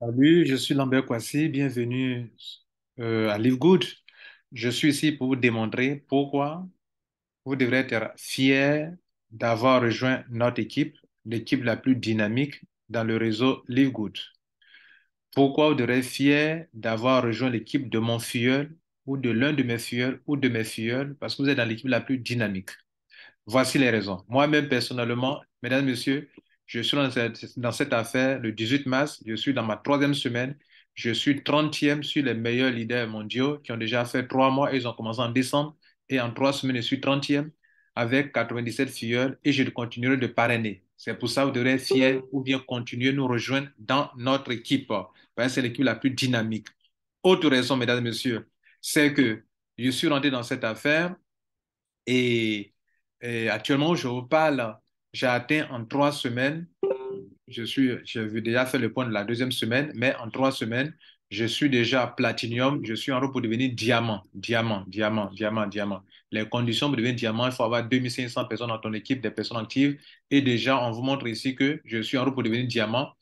Salut, je suis Lambert Kwasi, bienvenue euh, à LiveGood. Je suis ici pour vous démontrer pourquoi vous devrez être fier d'avoir rejoint notre équipe, l'équipe la plus dynamique dans le réseau LiveGood. Pourquoi vous devrez être fier d'avoir rejoint l'équipe de mon filleul ou de l'un de mes filleuls ou de mes filleuls parce que vous êtes dans l'équipe la plus dynamique. Voici les raisons. Moi-même, personnellement, mesdames, messieurs, je suis dans cette, affaire le 18 mars, je suis dans ma troisième semaine. Je suis 30e sur les meilleurs leaders mondiaux qui ont déjà fait trois mois et ils ont commencé en décembre. Et en trois semaines, je suis 30e avec 97 filleuls et je continuerai de parrainer. C'est pour ça que vous devrez être fiers mmh. ou bien continuer à nous rejoindre dans notre équipe. C'est l'équipe la plus dynamique. Autre raison, mesdames et messieurs, c'est que je suis rentré dans cette affaire et actuellement, je vous parle j'ai atteint en trois semaines, je suis, j'ai déjà fait le point de la deuxième semaine, mais en trois semaines, je suis déjà platinium, je suis en route pour devenir diamant, diamant, diamant, diamant, diamant. Les conditions pour devenir diamant, il faut avoir 2500 personnes dans ton équipe, des personnes actives. Et déjà, on vous montre ici que je suis en route pour devenir diamant.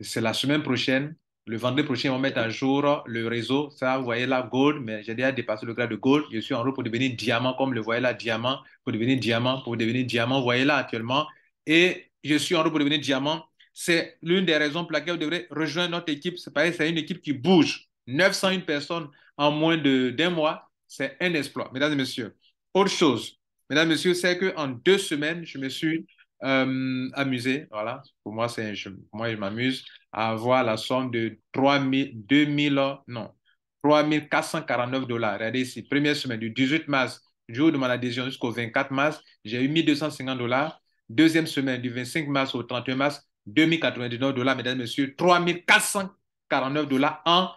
C'est la semaine prochaine, le vendredi prochain, on va mettre à jour le réseau. Ça, vous voyez là, gold, mais j'ai déjà dépassé le grade de gold. Je suis en route pour devenir diamant, comme le voyez là, diamant, pour devenir diamant, pour devenir diamant. Vous voyez là actuellement. Et je suis en route pour devenir diamant. C'est l'une des raisons pour laquelle vous devrez rejoindre notre équipe. C'est pareil, c'est une équipe qui bouge. 901 personnes en moins d'un mois, c'est un exploit, mesdames et messieurs. Autre chose, mesdames et messieurs, c'est qu'en deux semaines, je me suis euh, amusé. Voilà, pour moi, c'est, moi, je m'amuse à avoir la somme de 3 non, 3449 449 dollars. Regardez ici, première semaine du 18 mars, jour de mon adhésion jusqu'au 24 mars, j'ai eu 1250 dollars. Deuxième semaine du 25 mars au 31 mars, 2099 dollars, mesdames et messieurs, 3449 dollars en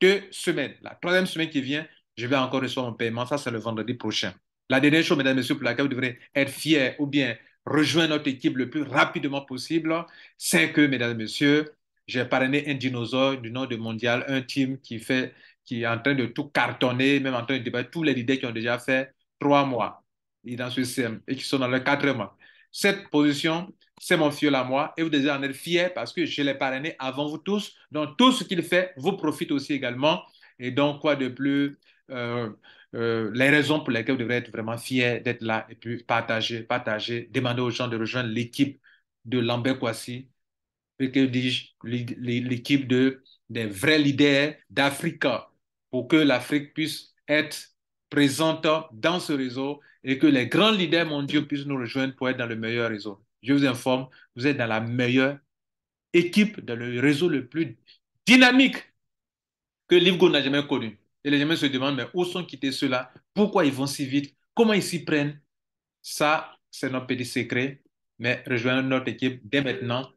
deux semaines. La troisième semaine qui vient, je vais encore recevoir mon paiement. Ça, c'est le vendredi prochain. La dernière chose, mesdames et messieurs, pour laquelle vous devrez être fier ou bien rejoindre notre équipe le plus rapidement possible, c'est que, mesdames et messieurs, j'ai parrainé un dinosaure du nom de Mondial, un team qui, fait, qui est en train de tout cartonner, même en train de débattre tous les leaders qui ont déjà fait trois mois et dans ce et qui sont dans les quatre mois. Cette position, c'est mon fiole à moi et vous devez en être fier parce que je l'ai parrainé avant vous tous. Donc, tout ce qu'il fait vous profite aussi également. Et donc, quoi de plus euh, euh, les raisons pour lesquelles vous devrez être vraiment fier d'être là et puis partager, partager, demander aux gens de rejoindre l'équipe de Lambert Kwasi que dis-je, l'équipe de, des vrais leaders d'Afrique pour que l'Afrique puisse être présente dans ce réseau et que les grands leaders mondiaux puissent nous rejoindre pour être dans le meilleur réseau. Je vous informe, vous êtes dans la meilleure équipe, dans le réseau le plus dynamique que l'IFGO n'a jamais connu. Et les gens se demandent, mais où sont quittés ceux-là Pourquoi ils vont si vite Comment ils s'y prennent Ça, c'est notre petit secret. Mais rejoignez notre équipe dès maintenant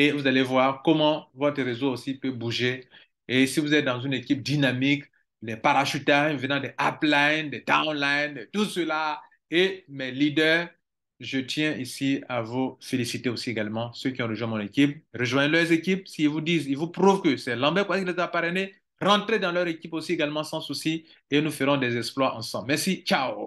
et vous allez voir comment votre réseau aussi peut bouger. Et si vous êtes dans une équipe dynamique, les parachutins venant des uplines, des downlines, de tout cela. Et mes leaders, je tiens ici à vous féliciter aussi également ceux qui ont rejoint mon équipe. Rejoignez leurs équipes s'ils vous disent, ils vous prouvent que c'est Lambert qui les a parrainés. Rentrez dans leur équipe aussi également sans souci et nous ferons des exploits ensemble. Merci, ciao.